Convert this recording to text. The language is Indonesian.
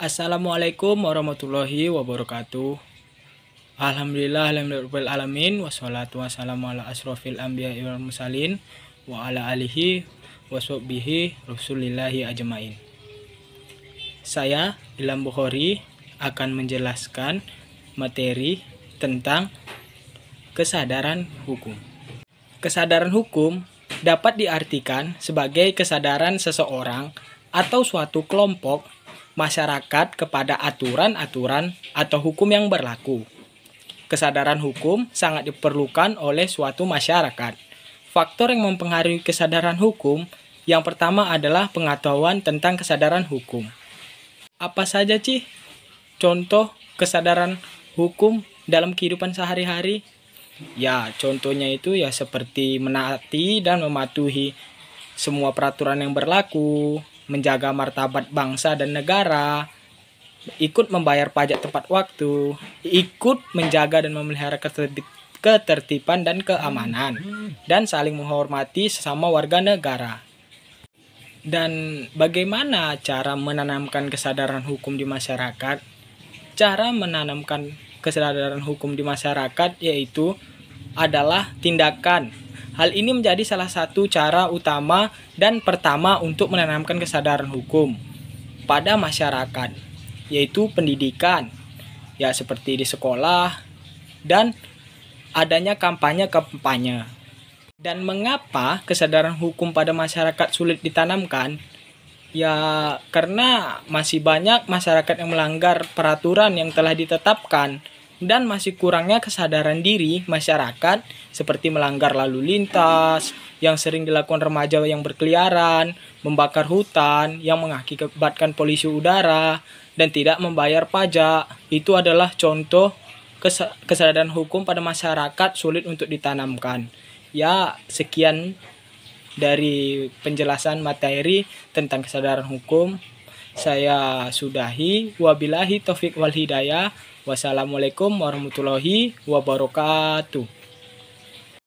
Assalamualaikum warahmatullahi wabarakatuh. Alhamdulillah alhamdulillah alamin wassalatu wassalamu ala asrofil anbiya wal mursalin wa ala alihi washabbihi rasulillahi ajmain. Saya Ilham Bukhari akan menjelaskan materi tentang kesadaran hukum. Kesadaran hukum dapat diartikan sebagai kesadaran seseorang atau suatu kelompok masyarakat kepada aturan-aturan atau hukum yang berlaku. Kesadaran hukum sangat diperlukan oleh suatu masyarakat. Faktor yang mempengaruhi kesadaran hukum yang pertama adalah pengetahuan tentang kesadaran hukum. Apa saja sih contoh kesadaran hukum dalam kehidupan sehari-hari? Ya, contohnya itu ya seperti menaati dan mematuhi semua peraturan yang berlaku, menjaga martabat bangsa dan negara, ikut membayar pajak tepat waktu, ikut menjaga dan memelihara ketertiban dan keamanan, dan saling menghormati sesama warga negara. Dan bagaimana cara menanamkan kesadaran hukum di masyarakat? Cara menanamkan kesadaran hukum di masyarakat yaitu adalah tindakan Hal ini menjadi salah satu cara utama dan pertama untuk menanamkan kesadaran hukum pada masyarakat, yaitu pendidikan, ya seperti di sekolah, dan adanya kampanye-kampanye. Dan mengapa kesadaran hukum pada masyarakat sulit ditanamkan? Ya, karena masih banyak masyarakat yang melanggar peraturan yang telah ditetapkan dan masih kurangnya kesadaran diri masyarakat seperti melanggar lalu lintas yang sering dilakukan remaja yang berkeliaran, membakar hutan yang mengakibatkan polisi udara dan tidak membayar pajak. Itu adalah contoh kes kesadaran hukum pada masyarakat sulit untuk ditanamkan. Ya, sekian dari penjelasan materi tentang kesadaran hukum saya sudahi. Wabilahi taufik wal hidayah. Wassalamualaikum warahmatullahi wabarakatuh.